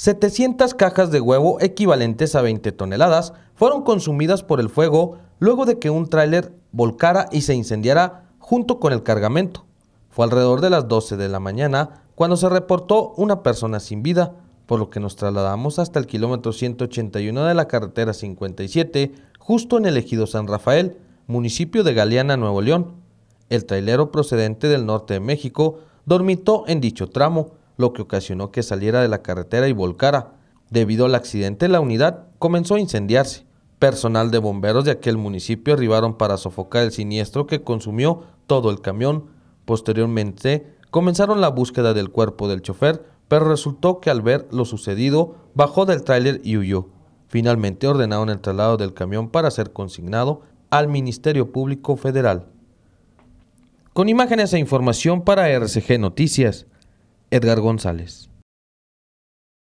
700 cajas de huevo equivalentes a 20 toneladas fueron consumidas por el fuego luego de que un tráiler volcara y se incendiara junto con el cargamento. Fue alrededor de las 12 de la mañana cuando se reportó una persona sin vida, por lo que nos trasladamos hasta el kilómetro 181 de la carretera 57, justo en el ejido San Rafael, municipio de Galeana, Nuevo León. El trailero procedente del norte de México dormitó en dicho tramo, lo que ocasionó que saliera de la carretera y volcara. Debido al accidente, la unidad comenzó a incendiarse. Personal de bomberos de aquel municipio arribaron para sofocar el siniestro que consumió todo el camión. Posteriormente, comenzaron la búsqueda del cuerpo del chofer, pero resultó que al ver lo sucedido, bajó del tráiler y huyó. Finalmente ordenaron el traslado del camión para ser consignado al Ministerio Público Federal. Con imágenes e información para RCG Noticias, Edgar González.